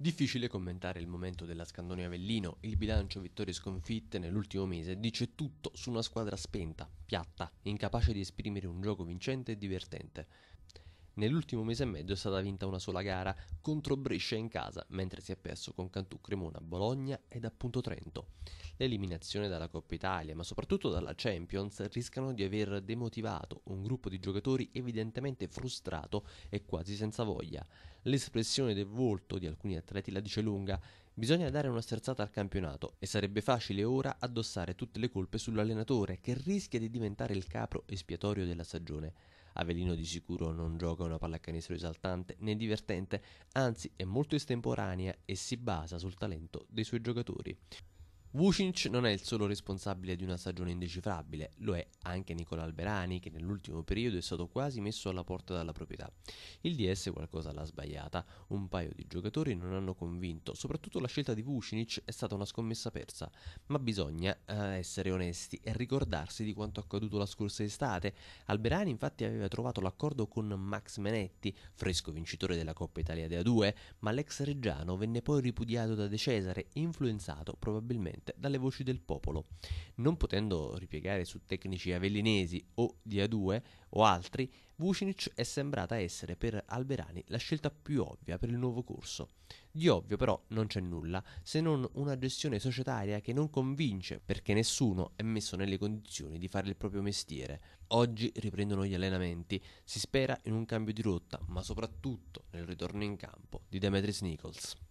Difficile commentare il momento della Scandone Avellino, il bilancio vittorie sconfitte nell'ultimo mese dice tutto su una squadra spenta, piatta, incapace di esprimere un gioco vincente e divertente. Nell'ultimo mese e mezzo è stata vinta una sola gara contro Brescia in casa, mentre si è perso con Cantù Cremona, Bologna ed appunto Trento. L'eliminazione dalla Coppa Italia, ma soprattutto dalla Champions, rischiano di aver demotivato un gruppo di giocatori evidentemente frustrato e quasi senza voglia. L'espressione del volto di alcuni atleti la dice lunga. Bisogna dare una sterzata al campionato e sarebbe facile ora addossare tutte le colpe sull'allenatore che rischia di diventare il capro espiatorio della stagione. Avelino di sicuro non gioca una pallacanestro esaltante né divertente, anzi è molto estemporanea e si basa sul talento dei suoi giocatori. Vucinic non è il solo responsabile di una stagione indecifrabile, lo è anche Nicola Alberani che nell'ultimo periodo è stato quasi messo alla porta dalla proprietà. Il DS qualcosa l'ha sbagliata, un paio di giocatori non hanno convinto, soprattutto la scelta di Vucinic è stata una scommessa persa, ma bisogna eh, essere onesti e ricordarsi di quanto accaduto la scorsa estate. Alberani infatti aveva trovato l'accordo con Max Menetti, fresco vincitore della Coppa Italia da 2, ma l'ex Reggiano venne poi ripudiato da De Cesare, influenzato probabilmente direttamente dalle voci del popolo. Non potendo ripiegare su tecnici avellinesi o di A2 o altri, Vucinic è sembrata essere per Alberani la scelta più ovvia per il nuovo corso. Di ovvio però non c'è nulla, se non una gestione societaria che non convince perché nessuno è messo nelle condizioni di fare il proprio mestiere. Oggi riprendono gli allenamenti, si spera in un cambio di rotta, ma soprattutto nel ritorno in campo di Demetris Nichols.